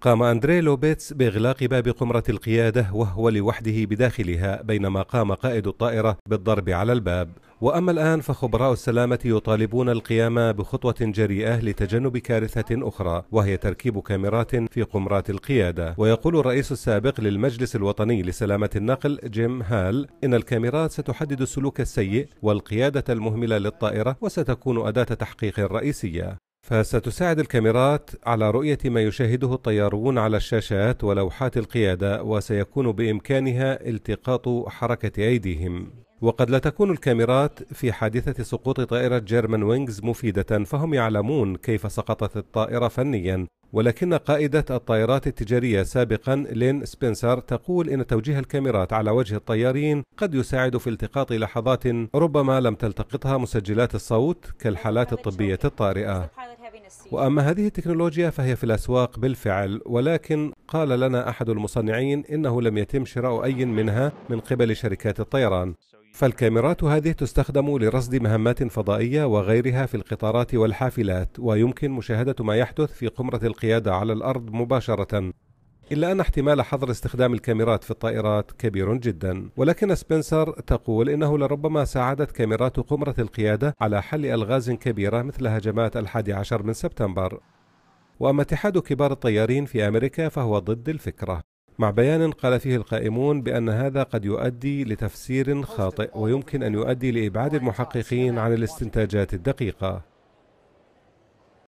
قام أندري لوبيتس بإغلاق باب قمرة القيادة وهو لوحده بداخلها بينما قام قائد الطائرة بالضرب على الباب وأما الآن فخبراء السلامة يطالبون القيام بخطوة جريئة لتجنب كارثة أخرى وهي تركيب كاميرات في قمرات القيادة ويقول الرئيس السابق للمجلس الوطني لسلامة النقل جيم هال إن الكاميرات ستحدد السلوك السيء والقيادة المهملة للطائرة وستكون أداة تحقيق رئيسية فستساعد الكاميرات على رؤية ما يشاهده الطيارون على الشاشات ولوحات القيادة وسيكون بإمكانها التقاط حركة أيديهم وقد لا تكون الكاميرات في حادثة سقوط طائرة جيرمان وينجز مفيدة فهم يعلمون كيف سقطت الطائرة فنيا ولكن قائدة الطائرات التجارية سابقا لين سبنسر تقول إن توجيه الكاميرات على وجه الطيارين قد يساعد في التقاط لحظات ربما لم تلتقطها مسجلات الصوت كالحالات الطبية الطارئة واما هذه التكنولوجيا فهي في الاسواق بالفعل ولكن قال لنا احد المصنعين انه لم يتم شراء اي منها من قبل شركات الطيران فالكاميرات هذه تستخدم لرصد مهمات فضائية وغيرها في القطارات والحافلات ويمكن مشاهدة ما يحدث في قمرة القيادة على الأرض مباشرة إلا أن احتمال حظر استخدام الكاميرات في الطائرات كبير جدا ولكن سبنسر تقول إنه لربما ساعدت كاميرات قمرة القيادة على حل ألغاز كبيرة مثل هجمات الحادي عشر من سبتمبر وأما اتحاد كبار الطيارين في أمريكا فهو ضد الفكرة مع بيان قال فيه القائمون بأن هذا قد يؤدي لتفسير خاطئ ويمكن أن يؤدي لإبعاد المحققين عن الاستنتاجات الدقيقة